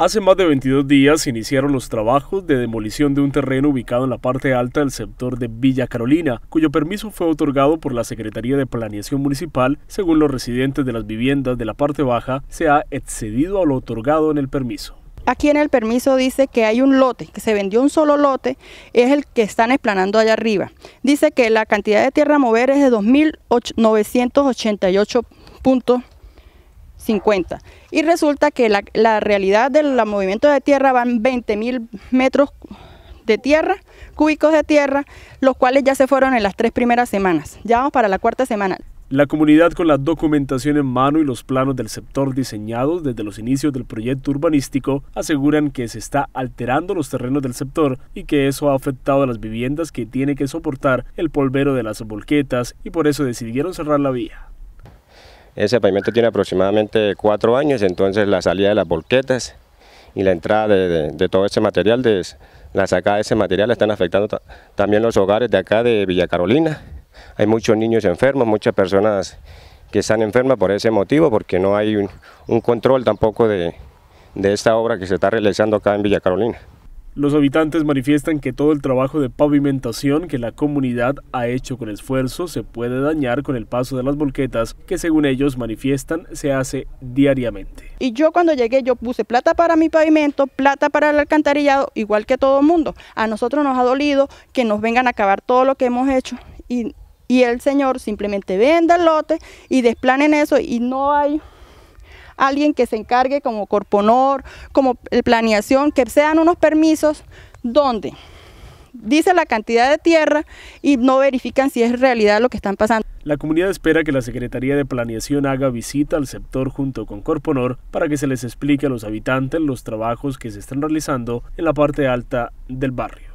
Hace más de 22 días se iniciaron los trabajos de demolición de un terreno ubicado en la parte alta del sector de Villa Carolina, cuyo permiso fue otorgado por la Secretaría de Planeación Municipal. Según los residentes de las viviendas de la parte baja, se ha excedido a lo otorgado en el permiso. Aquí en el permiso dice que hay un lote, que se vendió un solo lote, es el que están explanando allá arriba. Dice que la cantidad de tierra a mover es de 2.988 puntos y resulta que la, realidad del movimiento de tierra van 20 metros de tierra, cúbicos de tierra, los cuales ya se fueron en las tres primeras semanas. Ya vamos para la cuarta semana. La comunidad con la documentación en mano y los planos del sector diseñados desde los inicios del proyecto urbanístico aseguran que se está alterando los terrenos del sector y que eso ha afectado a las viviendas que tiene que soportar el polvero de las volquetas y por eso decidieron cerrar la vía. Ese pavimento tiene aproximadamente cuatro años, entonces la salida de las volquetas y la entrada de, todo ese material, de, la sacada de ese material, están afectando también los hogares de acá de Villa Carolina. Hay muchos niños enfermos, muchas personas que están enfermas por ese motivo, porque no hay un, control tampoco de, de esta obra que se está realizando acá en Villa Carolina. Los habitantes manifiestan que todo el trabajo de pavimentación que la comunidad ha hecho con esfuerzo se puede dañar con el paso de las volquetas que según ellos manifiestan se hace diariamente. Y yo cuando llegué yo puse plata para mi pavimento, plata para el alcantarillado, igual que todo el mundo. A nosotros nos ha dolido que nos vengan a acabar todo lo que hemos hecho y, y el señor simplemente venda el lote y desplanen eso y no hay alguien que se encargue como corponor, como planeación, que sean unos permisos donde dice la cantidad de tierra y no verifican si es realidad lo que están pasando. La comunidad espera que la Secretaría de Planeación haga visita al sector junto con Corponor para que se les explique a los habitantes los trabajos que se están realizando en la parte alta del barrio.